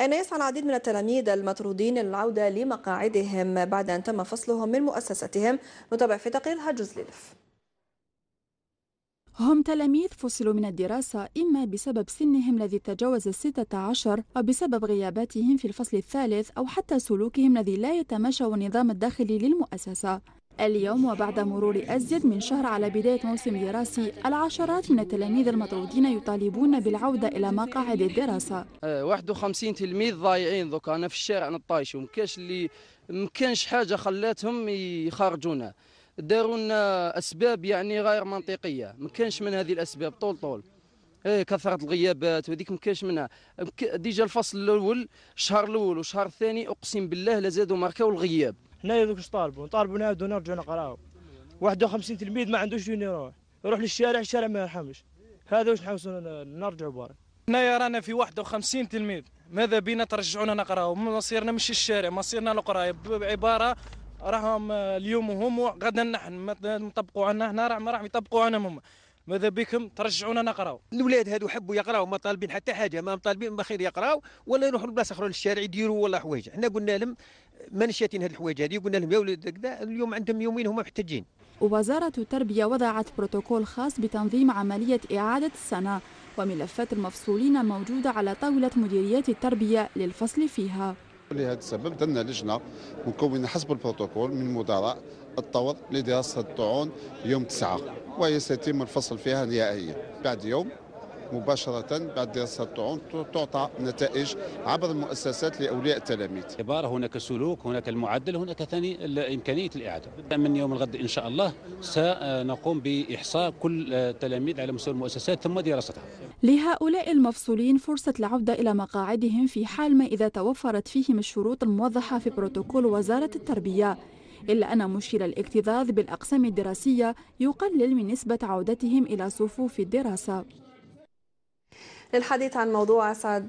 أنا يسعى العديد من التلاميذ المطرودين للعودة لمقاعدهم بعد أن تم فصلهم من مؤسستهم نتابع في تقرير هاجز للف هم تلاميذ فصلوا من الدراسة إما بسبب سنهم الذي تجاوز الستة عشر أو بسبب غياباتهم في الفصل الثالث أو حتى سلوكهم الذي لا يتماشى النظام الداخلي للمؤسسة اليوم وبعد مرور أزيد من شهر على بداية موسم دراسي العشرات من التلاميذ المطرودين يطالبون بالعودة إلى مقاعد الدراسة 51 آه، تلميذ ضايعين ذوكا أنا في الشارع نطايشوا مكاش اللي مكانش حاجة خلاتهم يخرجونا داروا لنا أسباب يعني غير منطقية مكانش من هذه الأسباب طول طول ايه كثره الغيابات وهذيك ما كاش منها ديجا الفصل الاول الشهر الاول والشهر الثاني اقسم بالله لزادوا ماركاو الغياب هنا هذوك واش طالبوا طالبوا نعاودوا نرجعوا نقراو 51 تلميذ ما عندوش وين يروح يروح للشارع الشارع ما يرحمش هذا واش نحوسوا نرجعوا برا هنايا رانا في 51 تلميذ ماذا بينا ترجعونا نقراو مصيرنا مش الشارع مصيرنا القرايه بعباره راهم آه، اليوم هم غدا نحن ما نطبقوا عنا هنا راهم يطبقوا عنا هم ماذا بكم ترجعونا نقراو الاولاد هادو حبوا يقراو ما طالبين حتى حاجه ما مطالبين ما خير يقراو ولا يروحوا لبلاصه اخرى للشارع يديروا ولا حوايج حنا قلنا لهم ما نشاتين هاد الحوايج هذه قلنا لهم يا ولاد كذا اليوم عندهم يومين هما محتاجين وزاره التربية وضعت بروتوكول خاص بتنظيم عملية إعادة السنة وملفات المفصولين موجودة على طاولة مديريات التربية للفصل فيها لهذا السبب درنا لجنه مكونه حسب البروتوكول من مدراء الطور لدراسه الطعون يوم 9 وهي سيتم الفصل فيها نهائيا بعد يوم مباشرة بعد دراسة الطعون تعطى نتائج عبر المؤسسات لأولياء التلاميذ عبارة هناك سلوك هناك المعدل هناك ثاني إمكانية الإعادة من يوم الغد إن شاء الله سنقوم بإحصاء كل التلاميذ على مستوى المؤسسات ثم دراستها لهؤلاء المفصولين فرصة العودة إلى مقاعدهم في حال ما إذا توفرت فيهم الشروط الموضحة في بروتوكول وزارة التربية إلا أن مشكل الاكتظاظ بالأقسام الدراسية يقلل من نسبة عودتهم إلى صفوف الدراسة للحديث عن موضوع أسعد